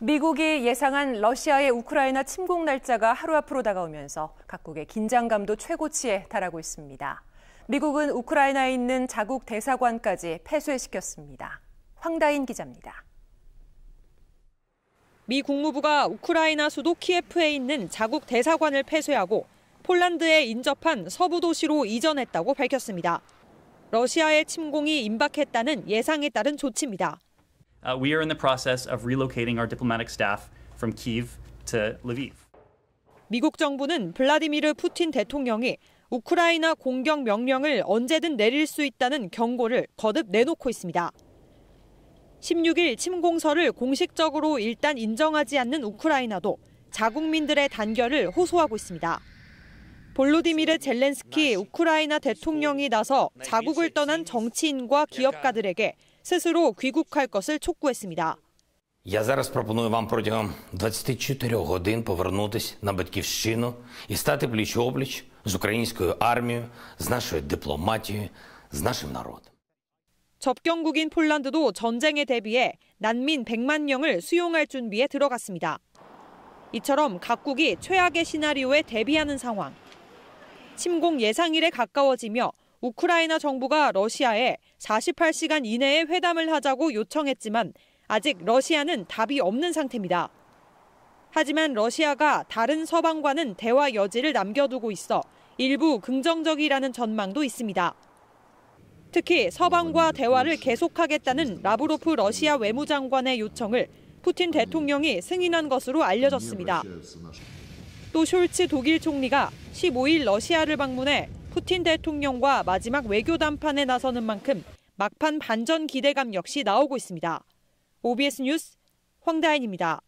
미국이 예상한 러시아의 우크라이나 침공 날짜가 하루 앞으로 다가오면서 각국의 긴장감도 최고치에 달하고 있습니다. 미국은 우크라이나에 있는 자국 대사관까지 폐쇄시켰습니다. 황다인 기자입니다. 미 국무부가 우크라이나 수도 키예프에 있는 자국 대사관을 폐쇄하고 폴란드에 인접한 서부 도시로 이전했다고 밝혔습니다. 러시아의 침공이 임박했다는 예상에 따른 조치입니다. uh, we are in the process of relocating our diplomatic staff from k i v to Lviv. 미국 정부는 블라디미르 푸틴 대통령이 우크라이나 공격 명령을 언제든 내릴 수 있다는 경고를 거듭 내놓고 있습니다. 16일 침공설을 공식적으로 일단 인정하지 않는 우크라이나도 자국민들의 단결을 호소하고 있습니다. 볼로디미르 젤렌스키 우크라이나 대통령이 나서 자국을 떠난 정치인과 기업가들에게 스스로 귀국할 것을 촉구했습니다. Я зараз пропоную вам протягом 24 годин повернутися на батьківщину і стати пліч обліч з українською армією, з нашою дипломатією, з нашим народом. 접경국인 폴란드도 전쟁에 대비해 난민 100만 명을 수용할 준비에 들어갔습니다. 이처럼 각국이 최악의 시나리오에 대비하는 상황. 침공 예상일에 가까워지며 우크라이나 정부가 러시아에 48시간 이내에 회담을 하자고 요청했지만 아직 러시아는 답이 없는 상태입니다. 하지만 러시아가 다른 서방과는 대화 여지를 남겨두고 있어 일부 긍정적이라는 전망도 있습니다. 특히 서방과 대화를 계속하겠다는 라브로프 러시아 외무장관의 요청을 푸틴 대통령이 승인한 것으로 알려졌습니다. 또 숄츠 독일 총리가 15일 러시아를 방문해 푸틴 대통령과 마지막 외교 담판에 나서는 만큼 막판 반전 기대감 역시 나오고 있습니다. OBS 뉴스 황다인입니다.